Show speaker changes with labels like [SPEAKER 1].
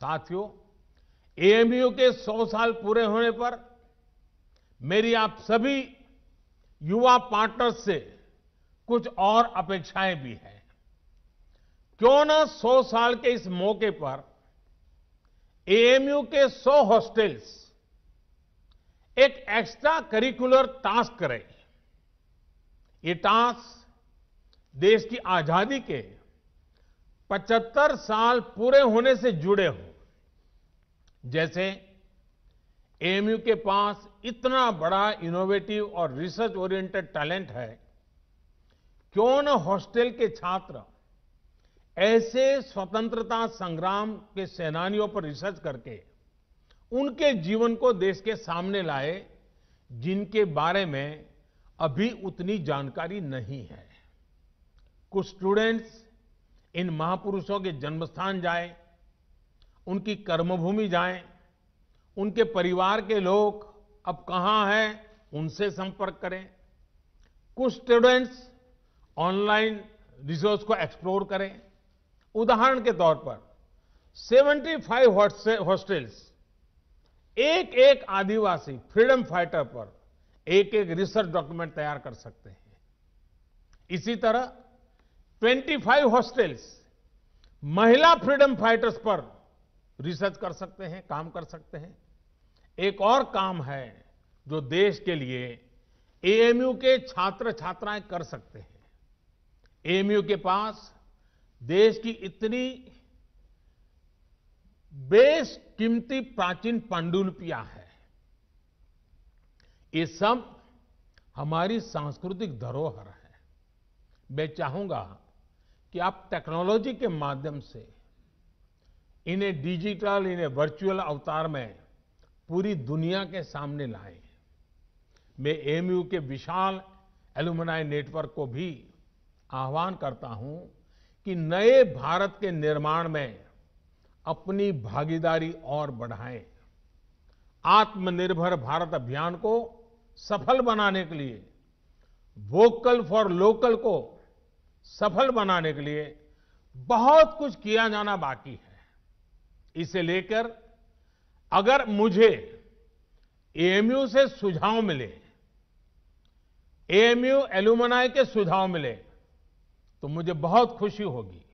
[SPEAKER 1] साथियों एएमयू के 100 साल पूरे होने पर मेरी आप सभी युवा पार्टनर्स से कुछ और अपेक्षाएं भी हैं क्यों ना 100 साल के इस मौके पर एएमयू के 100 हॉस्टल्स एक एक्स्ट्रा करिकुलर टास्क करें ये टास्क देश की आजादी के 75 साल पूरे होने से जुड़े हों जैसे एएमयू के पास इतना बड़ा इनोवेटिव और रिसर्च ओरिएंटेड टैलेंट है क्यों न हॉस्टल के छात्र ऐसे स्वतंत्रता संग्राम के सेनानियों पर रिसर्च करके उनके जीवन को देश के सामने लाए जिनके बारे में अभी उतनी जानकारी नहीं है कुछ स्टूडेंट्स इन महापुरुषों के जन्मस्थान जाए उनकी कर्मभूमि जाएं, उनके परिवार के लोग अब कहां हैं उनसे संपर्क करें कुछ स्टूडेंट्स ऑनलाइन रिसोर्स को एक्सप्लोर करें उदाहरण के तौर पर 75 हॉस्टेल्स एक एक आदिवासी फ्रीडम फाइटर पर एक एक रिसर्च डॉक्यूमेंट तैयार कर सकते हैं इसी तरह 25 हॉस्टेल्स महिला फ्रीडम फाइटर्स पर रिसर्च कर सकते हैं काम कर सकते हैं एक और काम है जो देश के लिए एएमयू के छात्र छात्राएं कर सकते हैं एएमयू के पास देश की इतनी बेस कीमती प्राचीन पांडुलिपियां हैं ये सब हमारी सांस्कृतिक धरोहर है मैं चाहूंगा कि आप टेक्नोलॉजी के माध्यम से इन्हें डिजिटल इन्हें वर्चुअल अवतार में पूरी दुनिया के सामने लाए मैं एमयू के विशाल एलुमनाई नेटवर्क को भी आह्वान करता हूं कि नए भारत के निर्माण में अपनी भागीदारी और बढ़ाएं आत्मनिर्भर भारत अभियान को सफल बनाने के लिए वोकल फॉर लोकल को सफल बनाने के लिए बहुत कुछ किया जाना बाकी है इसे लेकर अगर मुझे एएमयू से सुझाव मिले एएमयू एल्यूमनाई के सुझाव मिले तो मुझे बहुत खुशी होगी